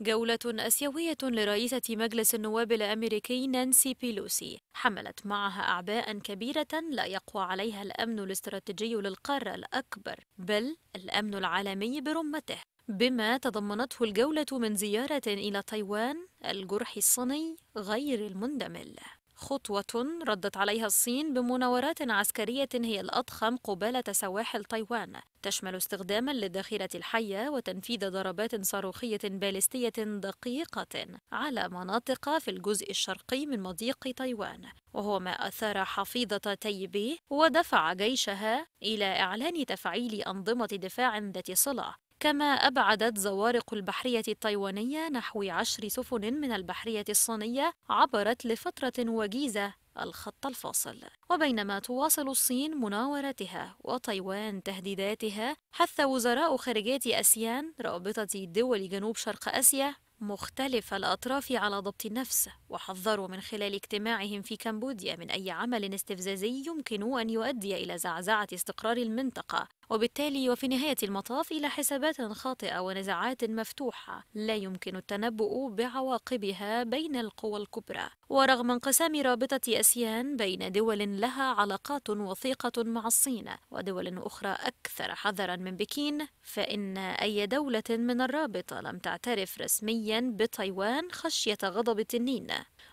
جولة آسيوية لرئيسة مجلس النواب الأمريكي نانسي بيلوسي حملت معها أعباء كبيرة لا يقوى عليها الأمن الاستراتيجي للقارة الأكبر بل الأمن العالمي برمته بما تضمنته الجولة من زيارة إلى تايوان الجرح الصيني غير المندمل خطوة ردت عليها الصين بمناورات عسكرية هي الأضخم قبالة سواحل تايوان تشمل استخداما للذخيرة الحية وتنفيذ ضربات صاروخية باليستية دقيقة على مناطق في الجزء الشرقي من مضيق تايوان وهو ما أثار حفيظة تايبي ودفع جيشها إلى إعلان تفعيل أنظمة دفاع ذات صلة كما أبعدت زوارق البحرية التايوانية نحو عشر سفن من البحرية الصينية عبرت لفترة وجيزة الخط الفاصل وبينما تواصل الصين مناورتها وتايوان تهديداتها حث وزراء خارجية أسيان رابطة دول جنوب شرق آسيا مختلف الأطراف على ضبط النفس وحذروا من خلال اجتماعهم في كمبوديا من أي عمل استفزازي يمكن أن يؤدي إلى زعزعة استقرار المنطقة وبالتالي وفي نهاية المطاف إلى حسابات خاطئة ونزاعات مفتوحة لا يمكن التنبؤ بعواقبها بين القوى الكبرى ورغم انقسام رابطة أسيان بين دول لها علاقات وثيقة مع الصين ودول أخرى أكثر حذرا من بكين فإن أي دولة من الرابطة لم تعترف رسميا بتايوان خشية غضب التنين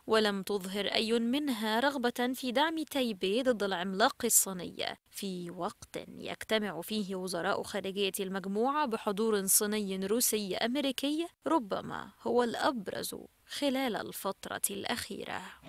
ولم تظهر أي منها رغبة في دعم تايبي ضد العملاق الصيني في وقت يجتمع فيه وزراء خارجية المجموعة بحضور صيني روسي أمريكي ربما هو الأبرز خلال الفترة الأخيرة.